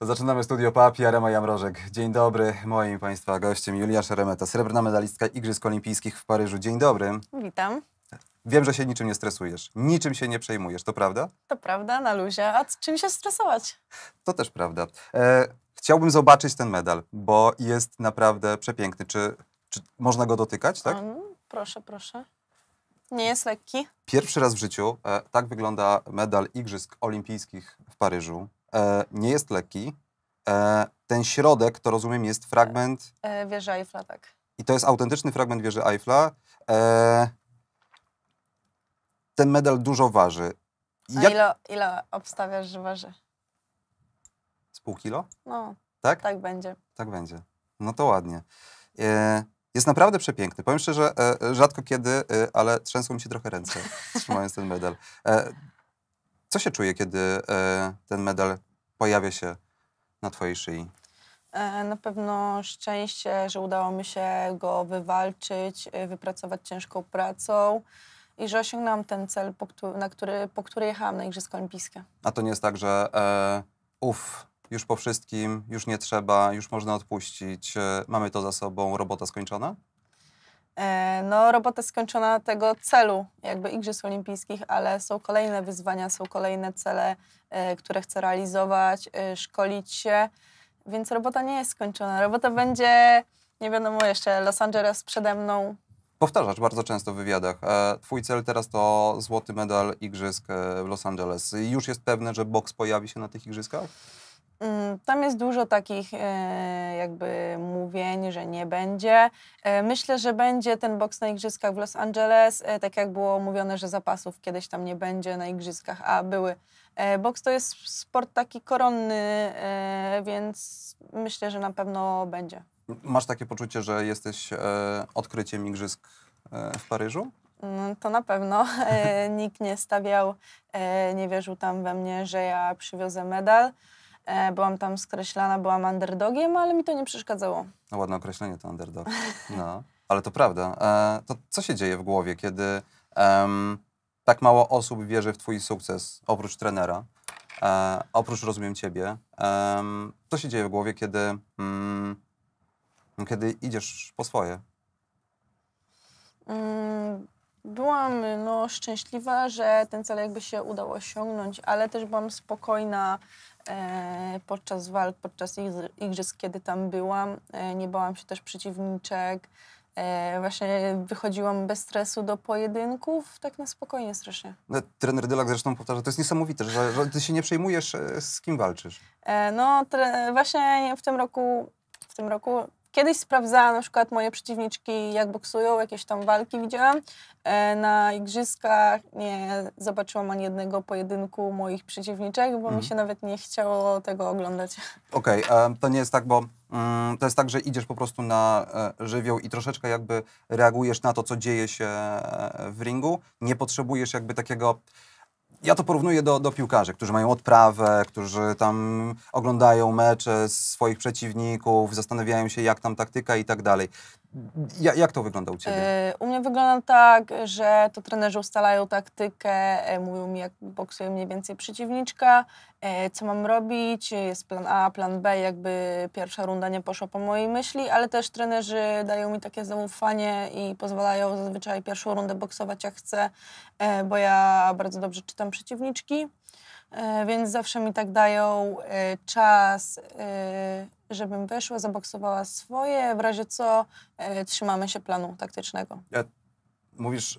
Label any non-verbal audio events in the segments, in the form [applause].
Zaczynamy studio Papi, Arema Jamrożek. Dzień dobry, moim Państwa gościem Julia Szeremeta, srebrna medalistka Igrzysk Olimpijskich w Paryżu. Dzień dobry. Witam. Wiem, że się niczym nie stresujesz, niczym się nie przejmujesz, to prawda? To prawda, na luzie. A czym się stresować? To też prawda. E, chciałbym zobaczyć ten medal, bo jest naprawdę przepiękny. Czy, czy można go dotykać, tak? Um, proszę, proszę. Nie jest lekki. Pierwszy raz w życiu e, tak wygląda medal Igrzysk Olimpijskich w Paryżu. E, nie jest lekki. E, ten środek, to rozumiem, jest fragment... E, wieży Eiffla, tak. I to jest autentyczny fragment wieży Eiffla. ten medal dużo waży. Jak... A ile, ile obstawiasz, że waży? Z pół kilo? No, tak? tak będzie. Tak będzie. No to ładnie. Jest naprawdę przepiękny. Powiem szczerze, rzadko kiedy, ale trzęsą mi się trochę ręce, [laughs] trzymając ten medal. Co się czuje, kiedy e, ten medal pojawia się na Twojej szyi? E, na pewno szczęście, że udało mi się go wywalczyć, e, wypracować ciężką pracą i że osiągnąłem ten cel, po który, na który, po który jechałam na Igrzyska Olimpijskie. A to nie jest tak, że e, uff, już po wszystkim, już nie trzeba, już można odpuścić, mamy to za sobą, robota skończona? E, no, robota skończona tego celu, jakby Igrzysk Olimpijskich, ale są kolejne wyzwania, są kolejne cele, e, które chcę realizować, e, szkolić się, więc robota nie jest skończona. Robota będzie, nie wiadomo jeszcze, Los Angeles przede mną. Powtarzasz bardzo często w wywiadach. Twój cel teraz to złoty medal Igrzysk w Los Angeles. Już jest pewne, że boks pojawi się na tych Igrzyskach? Mm, tam jest dużo takich e, jakby mówień, że nie będzie. E, myślę, że będzie ten boks na igrzyskach w Los Angeles, e, tak jak było mówione, że zapasów kiedyś tam nie będzie na igrzyskach, a były. Boks to jest sport taki koronny, więc myślę, że na pewno będzie. Masz takie poczucie, że jesteś odkryciem igrzysk w Paryżu? Mm, to na pewno. [laughs] Nikt nie stawiał, nie wierzył tam we mnie, że ja przywiozę medal. E, byłam tam skreślana, byłam underdogiem, ale mi to nie przeszkadzało. No, ładne określenie to underdog. No, ale to prawda. E, to co się dzieje w głowie, kiedy em, tak mało osób wierzy w twój sukces, oprócz trenera, e, oprócz rozumiem ciebie? E, co się dzieje w głowie, kiedy, mm, kiedy idziesz po swoje? Mm, byłam no, szczęśliwa, że ten cel jakby się udało osiągnąć, ale też byłam spokojna E, podczas walk, podczas igrzysk, kiedy tam byłam. E, nie bałam się też przeciwniczek. E, właśnie wychodziłam bez stresu do pojedynków, tak na spokojnie strasznie. No, trener Dylak zresztą powtarza, to jest niesamowite, że, że ty się nie przejmujesz, z kim walczysz. No właśnie w tym roku, w tym roku Kiedyś sprawdzałam na przykład moje przeciwniczki, jak boksują, jakieś tam walki widziałam. E, na igrzyskach nie zobaczyłam ani jednego pojedynku moich przeciwniczek, bo mm. mi mhm. się nawet nie chciało tego oglądać. Okej, okay, to nie jest tak, bo mm, to jest tak, że idziesz po prostu na e, żywioł i troszeczkę jakby reagujesz na to, co dzieje się e, w ringu. Nie potrzebujesz jakby takiego ja to porównuję do, do piłkarzy, którzy mają odprawę, którzy tam oglądają mecze swoich przeciwników, zastanawiają się, jak tam taktyka i tak dalej. Ja, jak to wygląda u Ciebie? E, u mnie wygląda tak, że to trenerzy ustalają taktykę, e, mówią mi, jak boksuje mniej więcej przeciwniczka, e, co mam robić, jest plan A, plan B, jakby pierwsza runda nie poszła po mojej myśli, ale też trenerzy dają mi takie zaufanie i pozwalają zazwyczaj pierwszą rundę boksować jak chcę, bo ja bardzo dobrze czytam przeciwniczki. E, więc zawsze mi tak dają e, czas, e, żebym wyszła, zaboksowała swoje, w razie co trzymamy się planu taktycznego. Ja, mówisz,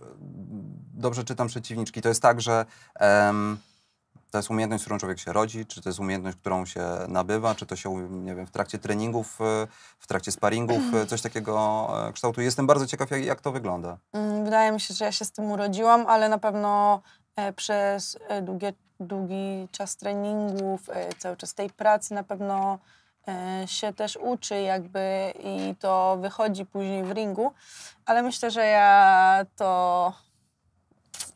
dobrze czytam przeciwniczki, to jest tak, że... Um... To jest umiejętność, z którą człowiek się rodzi, czy to jest umiejętność, którą się nabywa, czy to się, nie wiem, w trakcie treningów, w trakcie sparingów, coś takiego kształtuje. Jestem bardzo ciekaw, jak, jak to wygląda. Mm, wydaje mi się, że ja się z tym urodziłam, ale na pewno przez długie długi czas treningów, e, cały czas tej pracy na pewno e, się też uczy jakby i to wychodzi później w ringu, ale myślę, że ja to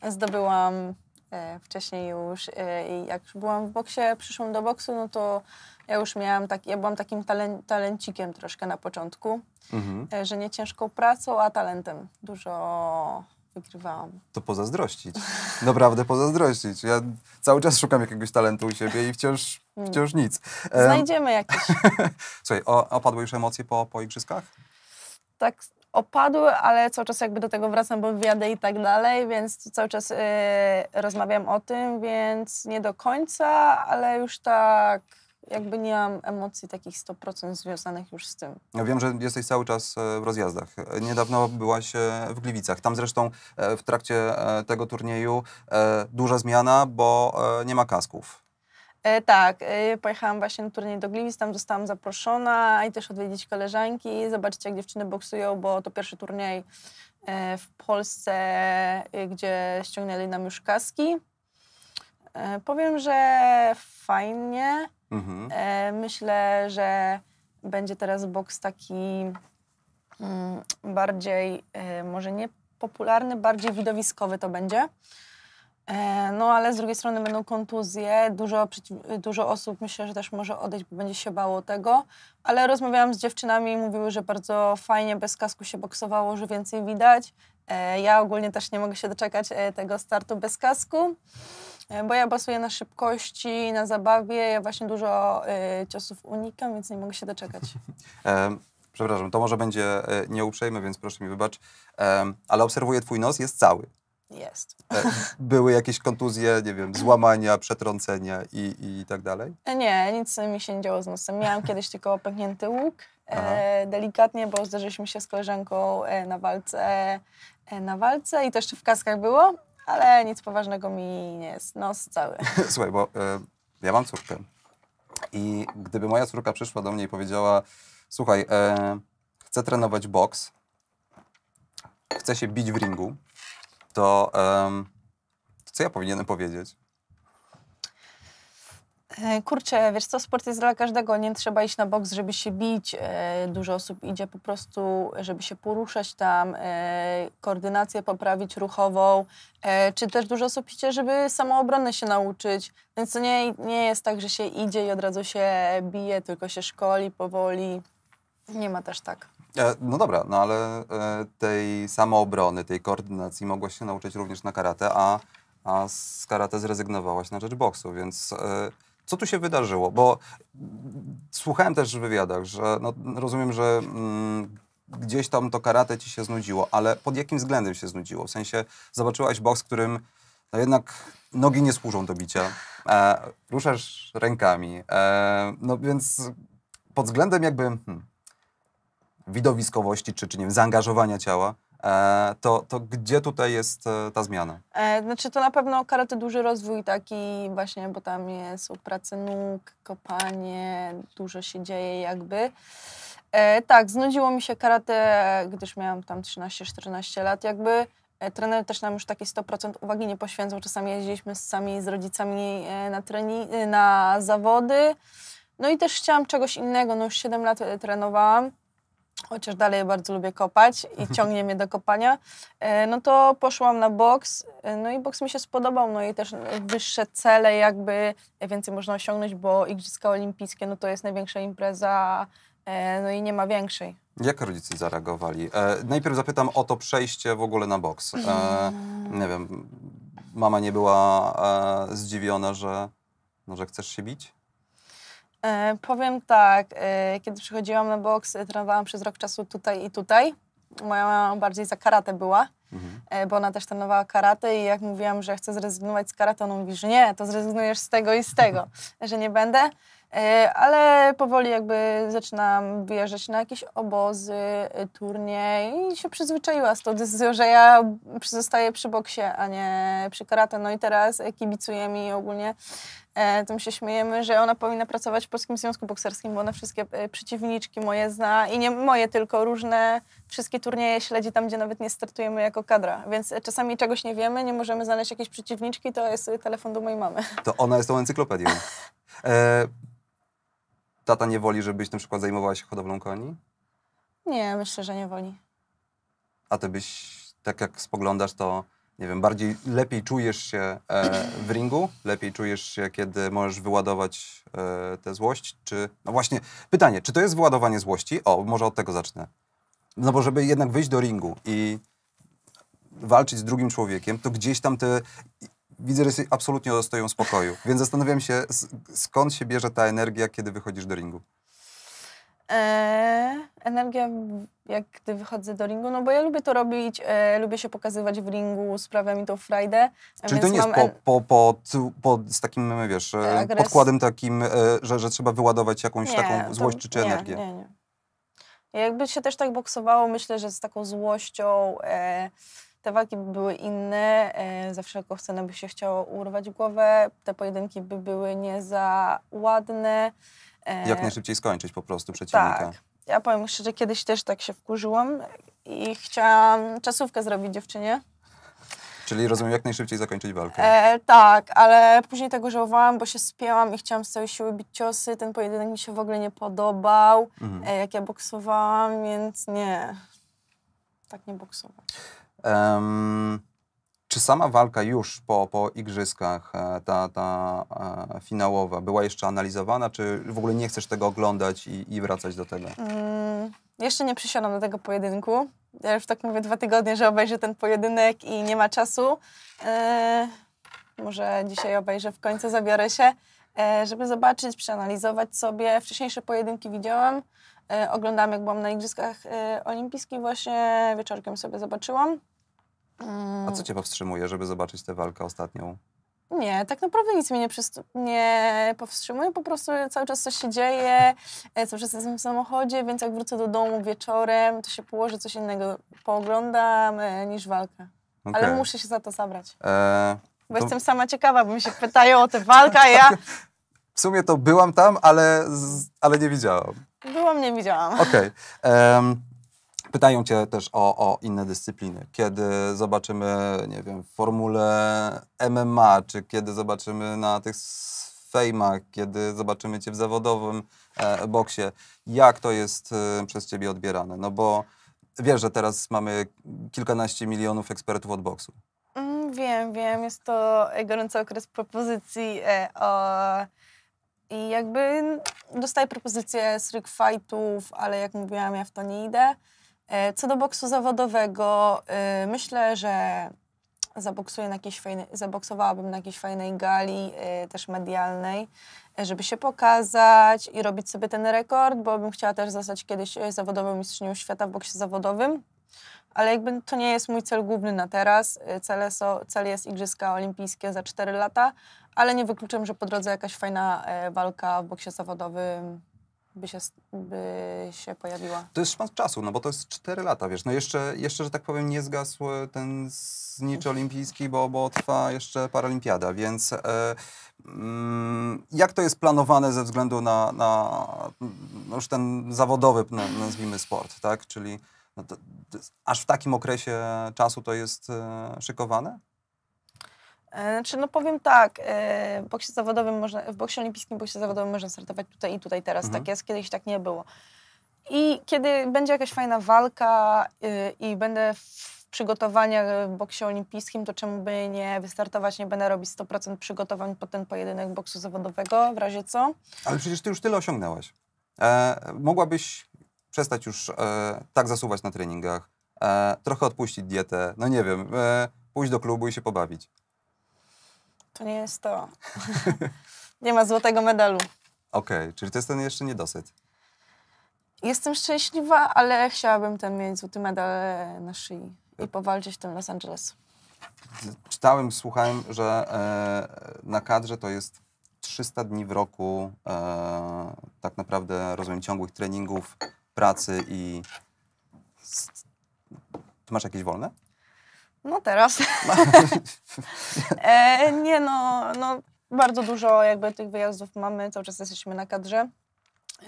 zdobyłam e, wcześniej już i jak byłam w boksie, przyszłam do boksu, no to ja już miałam tak, ja byłam takim talen, talencikiem troszkę na początku, mhm. że nie ciężką pracą, a talentem. Dużo wygrywałam. To pozazdrościć. Naprawdę pozazdrościć. Ja cały czas szukam jakiegoś talentu u siebie i wciąż, mm. wciąż nic. Znajdziemy jakieś. [laughs] Słuchaj, opadły już emocje po, po igrzyskach? Tak opadły, ale cały czas jakby do tego wracam, bo wywiady i tak dalej, więc cały czas yy, rozmawiam o tym, więc nie do końca, ale już tak jakby nie mam emocji takich 100% związanych już z tym. Ja wiem, że jesteś cały czas e, w rozjazdach. Niedawno byłaś e, w Gliwicach. Tam zresztą e, w trakcie tego turnieju duża zmiana, bo nie ma kasków. tak, pojechałam właśnie na turniej do Gliwic, tam zostałam zaproszona i też odwiedzić koleżanki, zobaczyć jak dziewczyny boksują, bo to pierwszy turniej w Polsce, gdzie ściągnęli nam już kaski. Powiem, że fajnie. Mhm. E, myślę, że będzie teraz boks taki mm, bardziej, e, może nie popularny, bardziej widowiskowy to będzie. E, no ale z drugiej strony będą kontuzje, dużo, dużo osób myślę, że też może odejść, bo będzie się bało tego, ale rozmawiałam z dziewczynami i mówiły, że bardzo fajnie bez kasku się boksowało, że więcej widać. E, ja ogólnie też nie mogę się doczekać e, tego startu bez kasku. E, bo ja basuję na szybkości, na zabawie, ja właśnie dużo y, ciosów unikam, więc nie mogę się doczekać. um [laughs] przepraszam, to może będzie e, nieuprzejme, więc proszę mi wybacz, ale obserwuję twój nos, jest cały. Jest. [laughs] Były jakieś kontuzje, nie wiem, złamania, przetrącenia i, i tak dalej? Nie, nic mi się nie działo z nosem. Miałam [laughs] kiedyś tylko pęknięty łuk, e, delikatnie, bo zderzyliśmy się z koleżanką na walce, na walce i to jeszcze w kaskach było ale nic poważnego mi nie jest. Nos cały. [laughs] Słuchaj, bo y, ja mam córkę i gdyby moja córka przyszła do mnie i powiedziała słuchaj, y, chcę trenować boks, chcę się bić w ringu, to y, co ja powinienem powiedzieć? E, kurczę, wiesz co, sport jest dla każdego, nie trzeba iść na boks, żeby się bić. E, dużo osób idzie po prostu, żeby się poruszać tam, e, koordynację poprawić ruchową, czy też dużo osób idzie, żeby samoobronę się nauczyć. Więc to nie, nie jest tak, że się idzie i od razu się bije, tylko się szkoli powoli. Nie ma też tak. No dobra, no ale tej samoobrony, tej koordynacji mogłaś się nauczyć również na karate, a, a z karate zrezygnowałaś na rzecz boksu, więc... Co tu się wydarzyło? Bo mm, słuchałem też w wywiadach, że no, rozumiem, że mm, gdzieś tam to karate ci się znudziło, ale pod jakim względem się znudziło? W sensie zobaczyłaś boks, którym no jednak nogi nie służą do bicia, e, ruszasz rękami, e, no więc pod względem jakby hmm, widowiskowości czy, czy nie wiem, zaangażowania ciała, E, to, to gdzie tutaj jest e, ta zmiana? E, znaczy to na pewno karate duży rozwój taki właśnie, bo tam jest pracy nóg, kopanie, dużo się dzieje jakby. Tak, znudziło mi się karate, gdyż miałam tam 13-14 lat jakby. Trener też nam już takie 100% uwagi nie poświęcał. Czasami jeździliśmy sami z rodzicami na, treni- na zawody. No i też chciałam czegoś innego. No już 7 lat trenowałam chociaż dalej bardzo lubię kopać i [laughs] ciągnie mnie do kopania, e, no to poszłam na boks, e, no i boks mi się spodobał, no i też wyższe cele jakby więcej można osiągnąć, bo Igrzyska Olimpijskie, no to jest największa impreza, e, no i nie ma większej. Jak rodzice zareagowali? E, najpierw zapytam o to przejście w ogóle na boks. E, mm. nie wiem, mama nie była e, zdziwiona, że, no, że chcesz się bić? E, powiem tak, e, kiedy przychodziłam na boks, e, trenowałam przez rok czasu tutaj i tutaj. Moja mama bardziej za karate była, mhm. e, bo ona też trenowała karate i jak mówiłam, że chcę zrezygnować z karatą, ona mówi, że nie, to zrezygnujesz z tego i z tego, mhm. że nie będę. E, ale powoli jakby zaczynam wyjeżdżać na jakieś obozy, e, turnieje i się przyzwyczaiła z tą decyzją, że ja zostaję przy boksie, a nie przy karate. No i teraz kibicuje mi ogólnie E, to my się śmiejemy, że ona powinna pracować w Polskim Związku Bokserskim, bo ona wszystkie e, przeciwniczki moje zna i nie moje, tylko różne, wszystkie turnieje śledzi tam, gdzie nawet nie startujemy jako kadra. Więc czasami czegoś nie wiemy, nie możemy znaleźć jakiejś przeciwniczki, to jest telefon do mojej mamy. To ona jest tą encyklopedią. [laughs] e, tata nie woli, żebyś na przykład zajmowała się hodowlą koni? Nie, myślę, że nie woli. A ty byś, tak jak spoglądasz, to nie wiem, bardziej lepiej czujesz się e, w ringu, lepiej czujesz się, kiedy możesz wyładować e, tę złość, czy... No właśnie, pytanie, czy to jest wyładowanie złości? O, może od tego zacznę. No bo żeby jednak wyjść do ringu i walczyć z drugim człowiekiem, to gdzieś tam te... Widzę, że absolutnie odstoją spokoju, więc zastanawiam się, skąd się bierze ta energia, kiedy wychodzisz do ringu. E, energia, jak gdy wychodzę do ringu, no bo ja lubię to robić, e, lubię się pokazywać w ringu, sprawia mi to frajdę. Czyli to nie jest po, po, po, po, z takim, wiesz, e, tak, podkładem takim, e, że, że trzeba wyładować jakąś nie, taką złość to, czy, nie, energię? Nie, nie, nie. Jakby się też tak boksowało, myślę, że z taką złością... E, te walki by były inne, e, za wszelką cenę by się chciało urwać głowę, te pojedynki by były nie za ładne, jak e, najszybciej skończyć po prostu przeciwnika. Tak. Ja powiem szczerze, kiedyś też tak się wkurzyłam i chciałam czasówkę zrobić dziewczynie. Czyli rozumiem, jak najszybciej zakończyć walkę. E, tak, ale później tego żałowałam, bo się spięłam i chciałam z całej siły bić ciosy. Ten pojedynek mi się w ogóle nie podobał, mhm. e, jak ja boksowałam, więc nie. Tak nie boksowałam. Um, czy sama walka już po, po igrzyskach, e, ta, ta e, finałowa, była jeszcze analizowana, czy w ogóle nie chcesz tego oglądać i, i wracać do tego? Mm, jeszcze nie przysiadam do tego pojedynku. Ja już tak mówię dwa tygodnie, że obejrzę ten pojedynek i nie ma czasu. E, może dzisiaj obejrzę, w końcu zabiorę się, e, żeby zobaczyć, przeanalizować sobie. Wcześniejsze pojedynki widziałam, e, jak byłam na Igrzyskach e, Olimpijskich, właśnie wieczorkiem sobie zobaczyłam. A co cię powstrzymuje, żeby zobaczyć tę walkę ostatnią? Nie, tak naprawdę nic mnie nie, nie powstrzymuje, po prostu cały czas coś się dzieje, e, cały czas jestem w samochodzie, więc jak wrócę do domu wieczorem, to się położę coś innego, pooglądam e, niż walkę. Okay. Ale muszę się za to zabrać. E, bo to... jestem sama ciekawa, bo mi się pytają o tę walkę, a ja... W sumie to byłam tam, ale, ale nie widziałam. Byłam, nie widziałam. Okej. Okay. Um, Pytają cię też o, o inne dyscypliny. Kiedy zobaczymy, nie wiem, formule MMA, czy kiedy zobaczymy na tych fejmach, kiedy zobaczymy cię w zawodowym e, boksie. Jak to jest e, przez ciebie odbierane? No bo wiesz, że teraz mamy kilkanaście milionów ekspertów od boksu. Mm, wiem, wiem. Jest to e, gorący okres propozycji e, o... I jakby dostaję propozycje z rig fightów, ale jak mówiłam, ja w to nie idę. E, co do boksu zawodowego, e, myślę, że zaboksuję na jakiejś fajnej, zaboksowałabym na jakiejś fajnej gali, e, też medialnej, żeby się pokazać i robić sobie ten rekord, bo bym chciała też zostać kiedyś zawodową mistrzynią świata w boksie zawodowym. Ale jakby to nie jest mój cel główny na teraz. cel jest Igrzyska Olimpijskie za 4 lata, ale nie wykluczam, że po drodze jakaś fajna walka w boksie zawodowym by się, by się pojawiła? To jest szmat czasu, no bo to jest 4 lata, wiesz. No jeszcze, jeszcze że tak powiem, nie zgasł e, ten znicz olimpijski, bo, bo trwa jeszcze paralimpiada, więc e, mm, jak to jest planowane ze względu na, na no już ten zawodowy, no, nazwijmy, sport, tak? Czyli no to, to, aż w takim okresie czasu to jest e, szykowane? E, znaczy, no powiem tak, e, w boksie zawodowym można, w boksie olimpijskim, w boksie zawodowym można startować tutaj i tutaj teraz, tak mhm. tak jest, kiedyś tak nie było. I kiedy będzie jakaś fajna walka y, i będę w przygotowaniach e, w boksie olimpijskim, to czemu by nie wystartować, nie będę robić 100% przygotowań pod ten pojedynek boksu zawodowego, w razie co. Ale przecież ty już tyle osiągnęłaś. E, mogłabyś przestać już e, tak zasuwać na treningach, e, trochę odpuścić dietę, no nie wiem, pójść do klubu i się pobawić. To nie jest to. [laughs] nie ma złotego medalu. Okej, okay, czyli to jest ten jeszcze niedosyt. Jestem szczęśliwa, ale chciałabym ten mieć złoty medal na szyi i powalczyć w tym Los Angeles. Czytałem, słuchałem, że e, na kadrze to jest 300 dni w roku e, tak naprawdę, rozumiem, ciągłych treningów, pracy i... Ty masz jakieś wolne? No teraz. [laughs] e, nie no, no, bardzo dużo jakby tych wyjazdów mamy, cały czas jesteśmy na kadrze.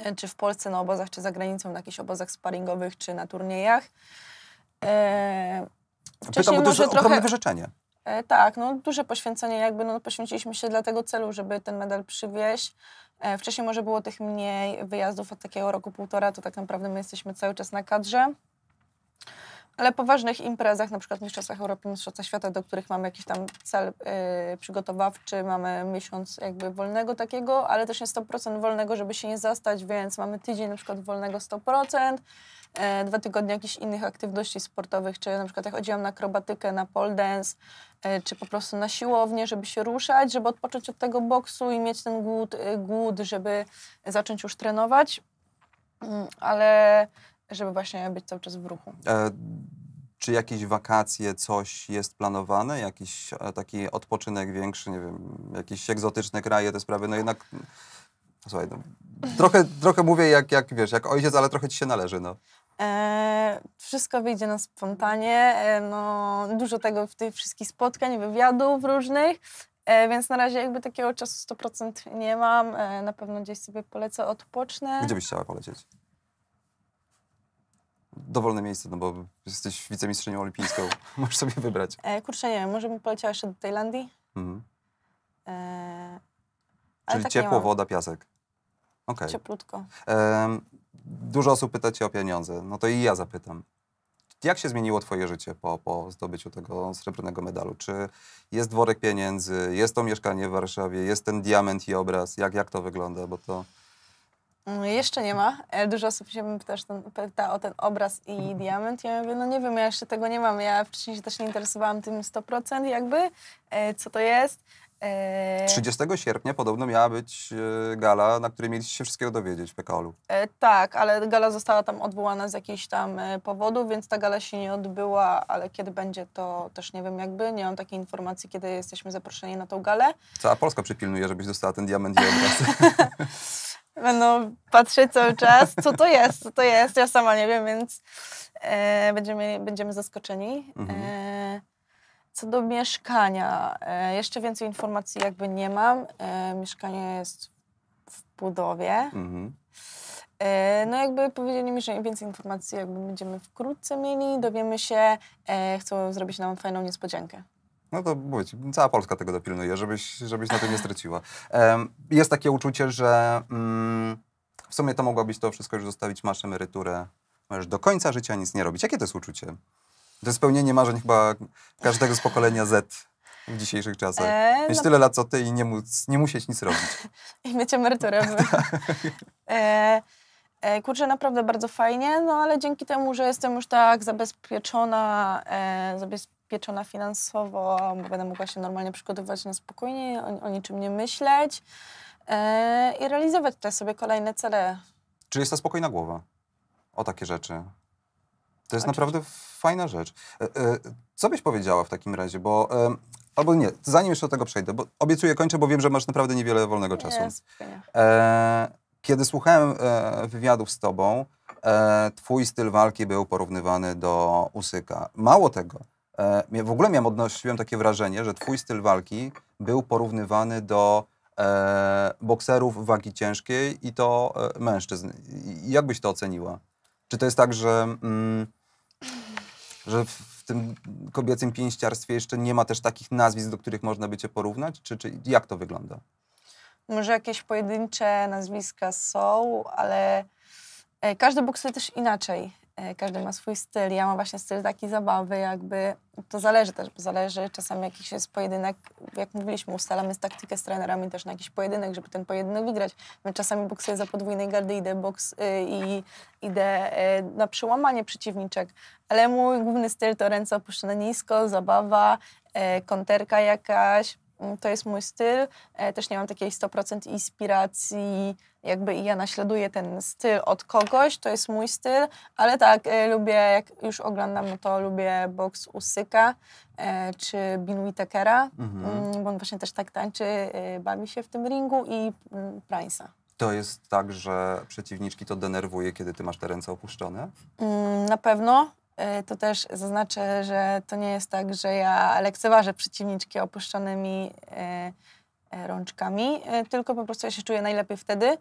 E, czy w Polsce na obozach, czy za granicą, na jakichś obozach sparingowych, czy na turniejach. E, Pytam, bo duże jest wyrzeczenie. E, tak, no duże poświęcenie, jakby no, poświęciliśmy się dla tego celu, żeby ten medal przywieźć. E, wcześniej może było tych mniej wyjazdów od takiego roku, półtora, to tak naprawdę my jesteśmy cały czas na kadrze. Ale poważnych imprezach, na przykład Mistrzostwach Europy, Mistrzostwa Świata, do których mamy jakiś tam cel y, przygotowawczy, mamy miesiąc jakby wolnego takiego, ale też nie 100% wolnego, żeby się nie zastać, więc mamy tydzień na przykład wolnego 100%, y, dwa tygodnie jakichś innych aktywności sportowych, czy na przykład jak chodziłam na akrobatykę, na pole dance, y, czy po prostu na siłownię, żeby się ruszać, żeby odpocząć od tego boksu i mieć ten głód, y, głód żeby zacząć już trenować mm, ale żeby właśnie być cały czas w ruchu. E, czy jakieś wakacje, coś jest planowane? Jakiś e, taki odpoczynek większy, nie wiem, jakieś egzotyczne kraje, te sprawy? No jednak, słuchaj, no, trochę, [laughs] trochę mówię jak, jak, wiesz, jak ojciec, ale trochę ci się należy, no. E, wszystko wyjdzie na spontanie, e, no, dużo tego w tych wszystkich spotkań, wywiadów różnych, e, więc na razie jakby takiego czasu 100% nie mam. E, na pewno gdzieś sobie polecę, odpocznę. Gdzie byś chciała polecieć? dowolne miejsce, no bo jesteś wicemistrzynią olimpijską, [laughs] możesz sobie wybrać. E, kurczę, nie wiem, może bym poleciała jeszcze do Tajlandii? Mhm. E, Czyli tak ciepło, woda, piasek. Okay. Cieplutko. E, dużo osób pyta cię o pieniądze, no to i ja zapytam. Jak się zmieniło twoje życie po, po zdobyciu tego srebrnego medalu? Czy jest dworek pieniędzy, jest to mieszkanie w Warszawie, jest ten diament i obraz? Jak, jak to wygląda? Bo to... Mm, jeszcze nie ma. E, dużo osób się też ten, pyta o ten obraz i diament. Ja mówię, no nie wiem, ja jeszcze tego nie mam. Ja wcześniej się też nie interesowałam tym 100% jakby, e, co to jest. 30 e, sierpnia podobno miała być gala, na której mieliście się wszystkiego dowiedzieć w PKOL-u. Tak, ale gala została tam odwołana z jakichś tam powodów, więc ta gala się nie odbyła, ale kiedy będzie to też nie wiem jakby, nie mam takiej informacji, kiedy jesteśmy zaproszeni na tą galę. Cała Polska przypilnuje, żebyś dostała ten diament i obraz. [laughs] Będą patrzeć cały czas, co to jest, co to jest. Ja sama nie wiem, więc e, będziemy, będziemy zaskoczeni. Mhm. E, co do mieszkania, e, jeszcze więcej informacji jakby nie mam. E, mieszkanie jest w budowie. Mhm. E, no jakby powiedzieli mi, że więcej informacji jakby będziemy wkrótce mieli, dowiemy się, e, chcą zrobić nam fajną niespodziankę. No to mówię cała Polska tego dopilnuje, żebyś, żebyś na tym nie straciła. Jest takie uczucie, że mm, w sumie to mogłabyś to wszystko już zostawić, masz emeryturę, możesz do końca życia nic nie robić. Jakie to jest uczucie? To jest spełnienie marzeń chyba każdego z pokolenia Z w dzisiejszych czasach. Eee, Mieć no... tyle lat co ty i nie, móc, nie musieć nic robić. [laughs] I mieć emeryturę. eee, [laughs] kurczę, naprawdę bardzo fajnie, no ale dzięki temu, że jestem już tak zabezpieczona, e, zabez, zabezpieczona finansowo, będę mogła się normalnie przygotowywać na spokojnie, o, o niczym nie myśleć yy, i realizować te sobie kolejne cele. Czyli jest ta spokojna głowa o takie rzeczy. To jest Oczywiście. naprawdę fajna rzecz. E, e, co byś powiedziała w takim razie, bo... albo nie, zanim jeszcze do tego przejdę, bo obiecuję, kończę, bo wiem, że masz naprawdę niewiele wolnego czasu. kiedy słuchałem wywiadów z tobą, twój styl walki był porównywany do Usyka. Mało tego, E, w ogóle miałem, odnosiłem takie wrażenie, że twój styl walki był porównywany do e, bokserów wagi ciężkiej i to e, mężczyzn. I, jak byś to oceniła? Czy to jest tak, że, mm, że w tym kobiecym pięściarstwie jeszcze nie ma też takich nazwisk, do których można by cię porównać? Czy, czy jak to wygląda? Może jakieś pojedyncze nazwiska są, ale e, każdy bokser też inaczej. E, każdy ma swój styl. Ja mam właśnie styl taki zabawy, jakby to zależy też, bo zależy czasami jakiś jest pojedynek, jak mówiliśmy, ustalamy taktykę z trenerami też na jakiś pojedynek, żeby ten pojedynek wygrać. My czasami boksuję za podwójnej gardy, idę boks y, i idę y, na przełamanie przeciwniczek, ale mój główny styl to ręce opuszczone nisko, zabawa, y, konterka jakaś, Mm, to jest mój styl. E, też nie mam takiej 100% inspiracji, jakby ja naśladuję ten styl od kogoś, to jest mój styl, ale tak, e, lubię, jak już oglądam, no to lubię boks Usyka e, czy Bin Whitakera, mhm. Mm, bo on właśnie też tak tańczy, bawi się w tym ringu i mm, Price'a. To jest tak, że przeciwniczki to denerwuje, kiedy ty masz te ręce opuszczone? Na pewno. E, to też zaznaczę, że to nie jest tak, że ja lekceważę przeciwniczki opuszczonymi e, e, rączkami, tylko po prostu ja się czuję najlepiej wtedy.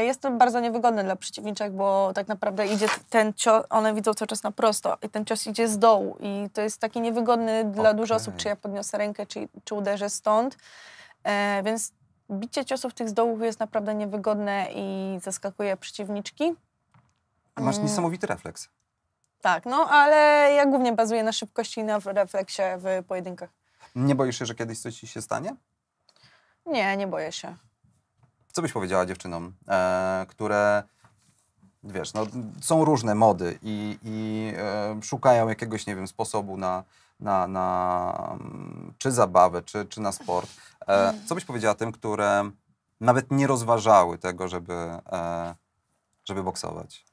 Jest to bardzo niewygodne dla przeciwniczek, bo tak naprawdę idzie ten cios, one widzą cały czas na prosto i ten cios idzie z dołu i to jest taki niewygodny dla okay. dużo osób, czy ja podniosę rękę, czy, czy uderzę stąd, więc bicie ciosów tych z dołu jest naprawdę niewygodne i zaskakuje przeciwniczki. Masz mm. niesamowity refleks. Tak, no ale ja głównie bazuję na szybkości i na refleksie w pojedynkach. Nie boisz się, że kiedyś coś ci się stanie? Nie, nie boję się. Co byś powiedziała dziewczynom, e, które wiesz, no, są różne mody i, i e, szukają jakiegoś, nie wiem, sposobu na, na, na mm, czy zabawę, czy, czy na sport. E, mm. co byś powiedziała tym, które nawet nie rozważały tego, żeby, e, żeby boksować?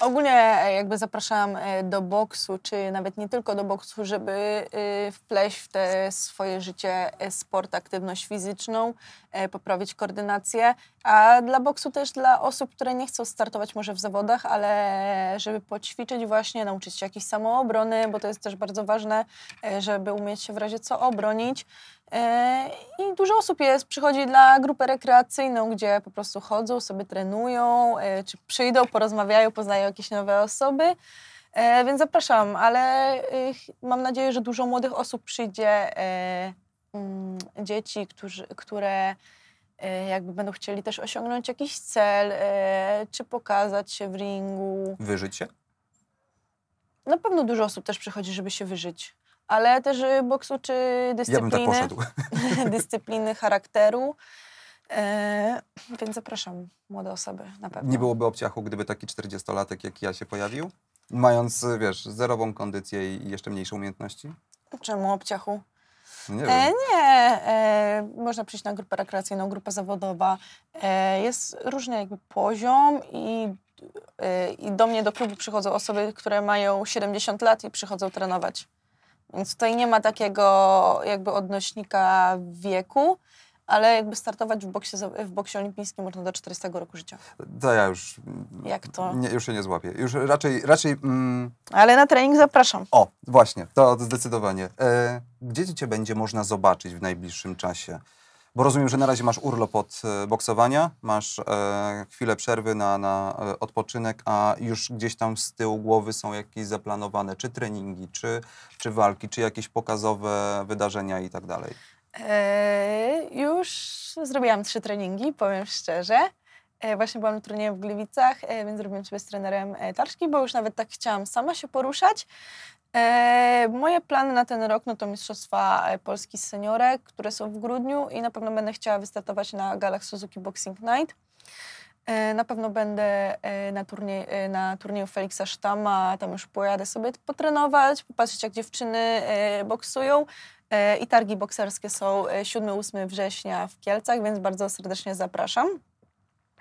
Ogólnie e, jakby zapraszam e, do boksu, czy nawet nie tylko do boksu, żeby y, wpleść w te swoje życie e, sport, aktywność fizyczną, poprawić koordynację a dla boksu też dla osób, które nie chcą startować może w zawodach, ale żeby poćwiczyć właśnie, nauczyć się jakiejś samoobrony, bo to jest też bardzo ważne, e, żeby umieć się w razie co obronić. E, I dużo osób jest, przychodzi dla grupy rekreacyjną, gdzie po prostu chodzą, sobie trenują, e, czy przyjdą, porozmawiają, poznają jakieś nowe osoby. Więc zapraszam, ale mam nadzieję, że dużo młodych osób przyjdzie, mm, dzieci, którzy, które E, jakby będą chcieli też osiągnąć jakiś cel, e, czy pokazać się w ringu. Wyżyć się? Na pewno dużo osób też przychodzi, żeby się wyżyć. Ale też y, boksu czy dyscypliny. Ja bym tak poszedł. [laughs] dyscypliny charakteru. E, więc zapraszam młode osoby na pewno. Nie byłoby obciachu, gdyby taki 40-latek jak ja się pojawił? Mając, wiesz, zerową kondycję i jeszcze mniejsze umiejętności? Czemu obciachu? No nie, e, wiem. E, nie. E, można przyjść na grupę rekreacyjną, grupę zawodowa. E, jest różny jakby poziom i, e, i do mnie do klubu przychodzą osoby, które mają 70 lat i przychodzą trenować. Więc tutaj nie ma takiego jakby odnośnika wieku ale jakby startować w boksie, w boksie olimpijskim można do 40 roku życia. To ja już... Mm, Jak to? Nie, już się nie złapię. Już raczej... raczej mm... Ale na trening zapraszam. O, właśnie, to, zdecydowanie. E, gdzie cię będzie można zobaczyć w najbliższym czasie? Bo rozumiem, że na razie masz urlop od e, boksowania, masz e, chwilę przerwy na, na e, odpoczynek, a już gdzieś tam z tyłu głowy są jakieś zaplanowane czy treningi, czy, czy walki, czy jakieś pokazowe wydarzenia i tak dalej. E, już zrobiłam trzy treningi, powiem szczerze. E, właśnie byłam na turnieju w Gliwicach, e, więc zrobiłam sobie z trenerem e, tarczki, bo już nawet tak chciałam sama się poruszać. E, moje plany na ten rok no to Mistrzostwa e, Polski Seniorek, które są w grudniu i na pewno będę chciała wystartować na galach Suzuki Boxing Night. Na pewno będę na, turniej, na turnieju Felixa Sztama, tam już pojadę sobie potrenować, popatrzeć jak dziewczyny boksują. E, i targi bokserskie są 7-8 e, września w Kielcach, więc bardzo serdecznie zapraszam.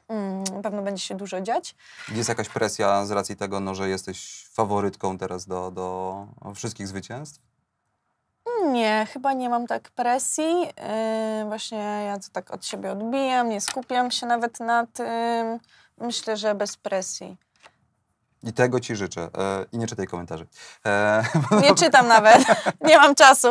Mm, na pewno będzie się dużo dziać. Jest jakaś presja z racji tego, no, że jesteś faworytką teraz do, do wszystkich zwycięstw? Nie, chyba nie mam tak presji. Yy, właśnie ja to tak od siebie odbijam, nie skupiam się nawet na tym. Myślę, że bez presji. I tego ci życzę. E, I nie czytaj komentarzy. E, [laughs] nie czytam nawet. nie mam czasu.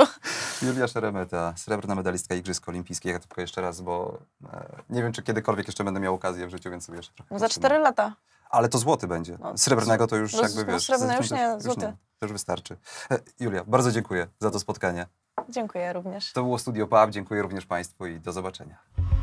Julia Szeremeta, srebrna medalistka Igrzysk Olimpijskich. Ja tylko jeszcze raz, bo e, nie wiem, czy kiedykolwiek jeszcze będę miał okazję w życiu, więc sobie jeszcze Za cztery lata. Ale to złoty będzie. No, Srebrnego to już no, jakby, wiesz... Srebrne już nie, już, złoty. Już, nie, to już wystarczy. E, Julia, bardzo dziękuję za to spotkanie. Dziękuję również. To było Studio PAP. Dziękuję również Państwu i do zobaczenia.